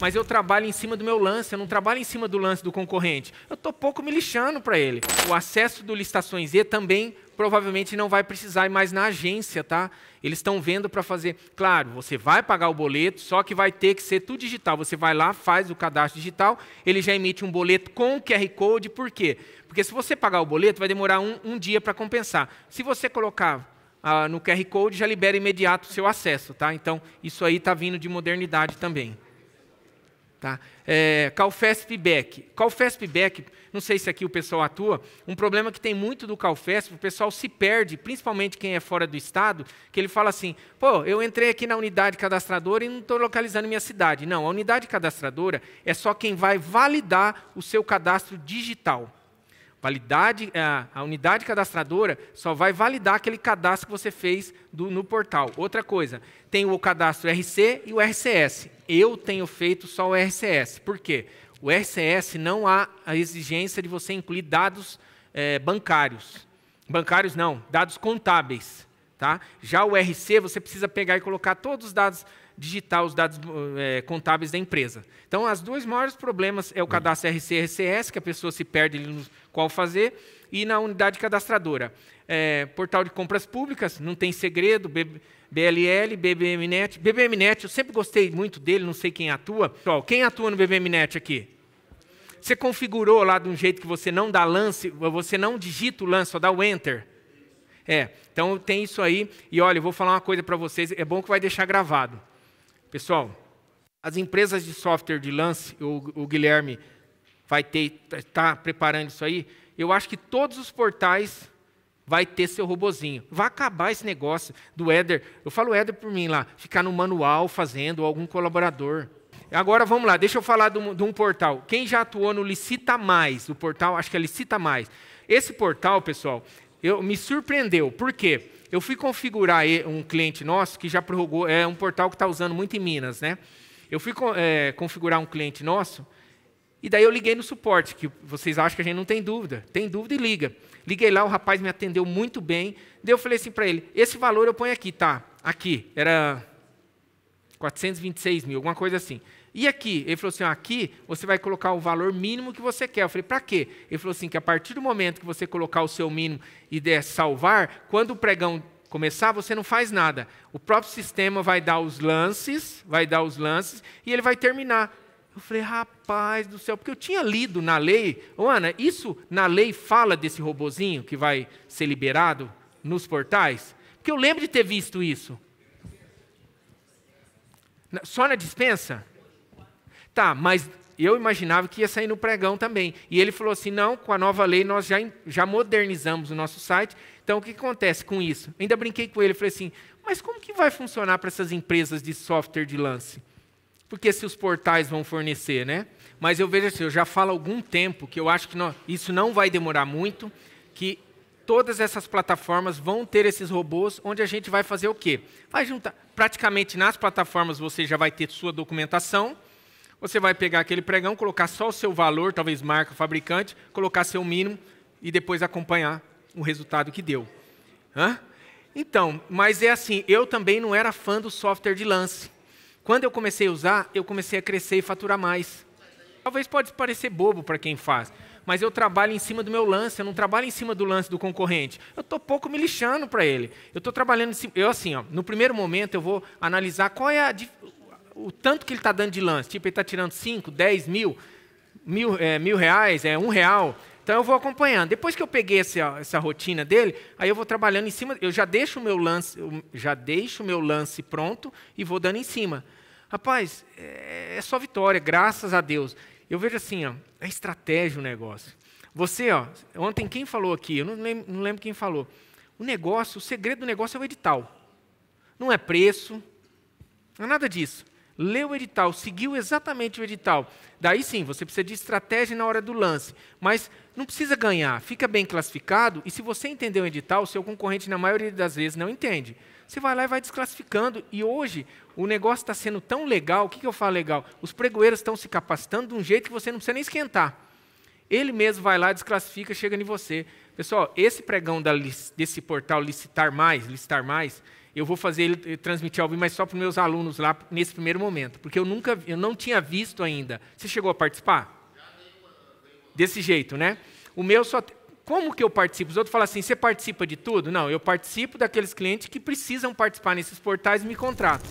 mas eu trabalho em cima do meu lance, eu não trabalho em cima do lance do concorrente. Eu estou pouco me lixando para ele. O acesso do Listações E também provavelmente não vai precisar ir mais na agência, tá? Eles estão vendo para fazer. Claro, você vai pagar o boleto, só que vai ter que ser tudo digital. Você vai lá, faz o cadastro digital, ele já emite um boleto com QR Code, por quê? Porque se você pagar o boleto, vai demorar um, um dia para compensar. Se você colocar ah, no QR Code, já libera imediato o seu acesso, tá? Então, isso aí está vindo de modernidade também. Tá? É, Calfesp-BEC. Calfesp-BEC, não sei se aqui o pessoal atua, um problema que tem muito do Calfesp, o pessoal se perde, principalmente quem é fora do estado, que ele fala assim, pô, eu entrei aqui na unidade cadastradora e não estou localizando minha cidade. Não, a unidade cadastradora é só quem vai validar o seu cadastro digital. Validade, a, unidade cadastradora só vai validar aquele cadastro que você fez do, no portal. Outra coisa, tem o cadastro RC e o RCS. Eu tenho feito só o RCS. Por quê? O RCS não há a exigência de você incluir dados é, bancários. Bancários não, dados contábeis. Tá? Já o RC, você precisa pegar e colocar todos os dados digitar os dados é, contábeis da empresa. Então, as dois maiores problemas é o cadastro RC e RCS, que a pessoa se perde no qual fazer, e na unidade cadastradora. É, portal de compras públicas, não tem segredo, BLL, BBMnet. BBMnet, eu sempre gostei muito dele, não sei quem atua. Ó, quem atua no BBMnet aqui? Você configurou lá de um jeito que você não dá lance, você não digita o lance, só dá o enter. É, então tem isso aí. E olha, eu vou falar uma coisa para vocês, é bom que vai deixar gravado. Pessoal, as empresas de software de lance, o, o Guilherme vai ter, está tá preparando isso aí. Eu acho que todos os portais vai ter seu robozinho. Vai acabar esse negócio do Éder. Eu falo Éder por mim lá, ficar no manual fazendo, ou algum colaborador. Agora vamos lá, deixa eu falar de um, de um, portal. Quem já atuou no Licita Mais, o portal, acho que é Licita Mais. Esse portal, pessoal, eu, me surpreendeu. Por quê? Eu fui configurar um cliente nosso que já prorrogou, é um portal que está usando muito em Minas, né? Eu fui é, configurar um cliente nosso e daí eu liguei no suporte, que vocês acham que a gente não tem dúvida. Tem dúvida e liga. Liguei lá, o rapaz me atendeu muito bem. Daí eu falei assim para ele, esse valor eu ponho aqui, tá? Aqui, era 426 mil, alguma coisa assim. E aqui? Ele falou assim: ah, aqui você vai colocar o valor mínimo que você quer. Eu falei: para quê? Ele falou assim: que a partir do momento que você colocar o seu mínimo e der salvar, quando o pregão começar, você não faz nada. O próprio sistema vai dar os lances, vai dar os lances e ele vai terminar. Eu falei, rapaz do céu, porque eu tinha lido na lei, Ana, isso na lei fala desse robozinho que vai ser liberado nos portais? Porque eu lembro de ter visto isso. Só na dispensa? Tá, mas eu imaginava que ia sair no pregão também. E ele falou assim: não, com a nova lei nós já, já modernizamos o nosso site. Então o que acontece com isso? Ainda brinquei com ele, falei assim: mas como que vai funcionar para essas empresas de software de lance? Porque se os portais vão fornecer, né? Mas eu vejo assim, eu já falo há algum tempo que eu acho que nós, isso não vai demorar muito, que todas essas plataformas vão ter esses robôs, onde a gente vai fazer o quê? Vai juntar. Praticamente nas plataformas você já vai ter sua documentação você vai pegar aquele pregão, colocar só o seu valor, talvez marca, fabricante, colocar seu mínimo e depois acompanhar o resultado que deu. Hã? Então, mas é assim, eu também não era fã do software de lance. Quando eu comecei a usar, eu comecei a crescer e faturar mais. Talvez pode parecer bobo para quem faz, mas eu trabalho em cima do meu lance, eu não trabalho em cima do lance do concorrente. Eu estou pouco me lixando para ele. Eu estou trabalhando, em cima. eu assim, ó, no primeiro momento eu vou analisar qual é a, o tanto que ele está dando de lance. Tipo, ele está tirando 5, 10 mil, mil, é, mil reais, é, um real. Então eu vou acompanhando. Depois que eu peguei essa, essa rotina dele, aí eu vou trabalhando em cima. Eu já deixo o meu lance, já deixo meu lance pronto e vou dando em cima. Rapaz, é, é só vitória, graças a Deus. Eu vejo assim, ó, é estratégia o negócio. Você, ó, ontem quem falou aqui? Eu não lembro, não lembro quem falou. O negócio, o segredo do negócio é o edital. Não é preço, não é nada disso lê o edital, seguiu exatamente o edital. Daí sim, você precisa de estratégia na hora do lance. Mas não precisa ganhar, fica bem classificado. E se você entendeu o edital, seu concorrente, na maioria das vezes, não entende. Você vai lá e vai desclassificando. E hoje, o negócio está sendo tão legal. O que, que eu falo legal? Os pregoeiros estão se capacitando de um jeito que você não precisa nem esquentar. Ele mesmo vai lá, desclassifica, chega em você. Pessoal, esse pregão da, desse portal Licitar Mais, Licitar Mais, eu vou fazer ele eh, transmitir ao vivo, mas só para os meus alunos lá nesse primeiro momento, porque eu nunca, eu não tinha visto ainda. Você chegou a participar? Desse jeito, né? O meu só. Como que eu participo? Os outros falam assim: você participa de tudo? Não, eu participo daqueles clientes que precisam participar nesses portais e me contratam.